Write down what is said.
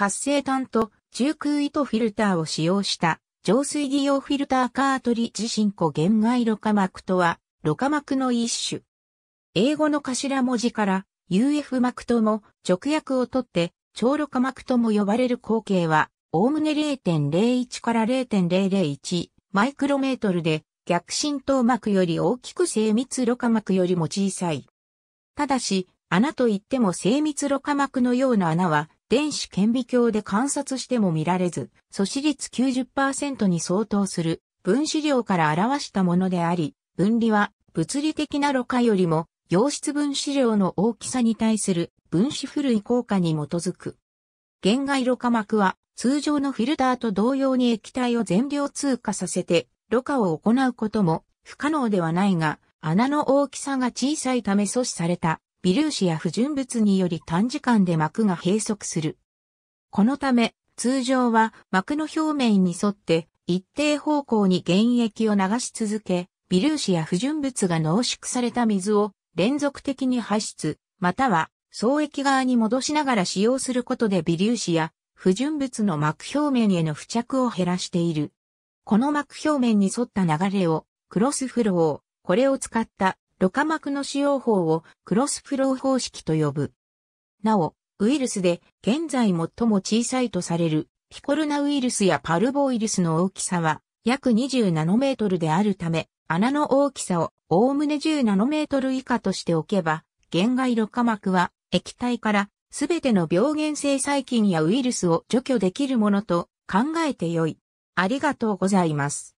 活性炭と中空糸フィルターを使用した浄水技用フィルターカートリッジ進行限外ろ過膜とは、ろ過膜の一種。英語の頭文字から UF 膜とも直訳をとって超ろ過膜とも呼ばれる口径は、おおむね0.01から0.001マイクロメートルで逆浸透膜より大きく精密ろ過膜よりも小さい。ただし、穴といっても精密ろ過膜のような穴は電子顕微鏡で観察しても見られず、素子率90%に相当する分子量から表したものであり、分離は物理的な露過よりも溶質分子量の大きさに対する分子古い効果に基づく。原外露過膜は通常のフィルターと同様に液体を全量通過させて、露過を行うことも不可能ではないが、穴の大きさが小さいため阻止された微粒子や不純物により短時間で膜が閉塞する。このため、通常は膜の表面に沿って一定方向に原液を流し続け、微粒子や不純物が濃縮された水を連続的に排出、または総液側に戻しながら使用することで微粒子や不純物の膜表面への付着を減らしている。この膜表面に沿った流れをクロスフロー、これを使ったろ過膜の使用法をクロスフロー方式と呼ぶ。なお、ウイルスで現在最も小さいとされるピコルナウイルスやパルボウイルスの大きさは約20ナノメートルであるため、穴の大きさをおおむね10ナノメートル以下としておけば、原外ろ過膜は液体からすべての病原性細菌やウイルスを除去できるものと考えてよい。ありがとうございます。